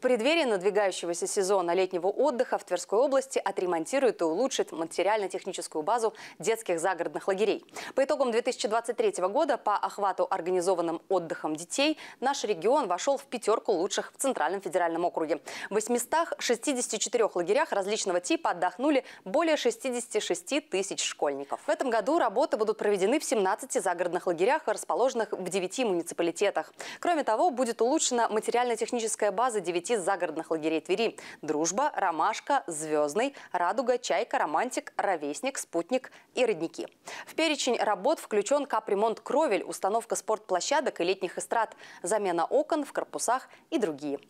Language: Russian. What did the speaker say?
В преддверии надвигающегося сезона летнего отдыха в Тверской области отремонтируют и улучшат материально-техническую базу детских загородных лагерей. По итогам 2023 года по охвату организованным отдыхом детей наш регион вошел в пятерку лучших в Центральном федеральном округе. В 864 лагерях различного типа отдохнули более 66 тысяч школьников. В этом году работы будут проведены в 17 загородных лагерях, расположенных в 9 муниципалитетах. Кроме того, будет улучшена материально-техническая база 9 сети загородных лагерей Твери. Дружба, Ромашка, Звездный, Радуга, Чайка, Романтик, Ровесник, Спутник и Родники. В перечень работ включен капремонт кровель, установка спортплощадок и летних эстрад, замена окон в корпусах и другие.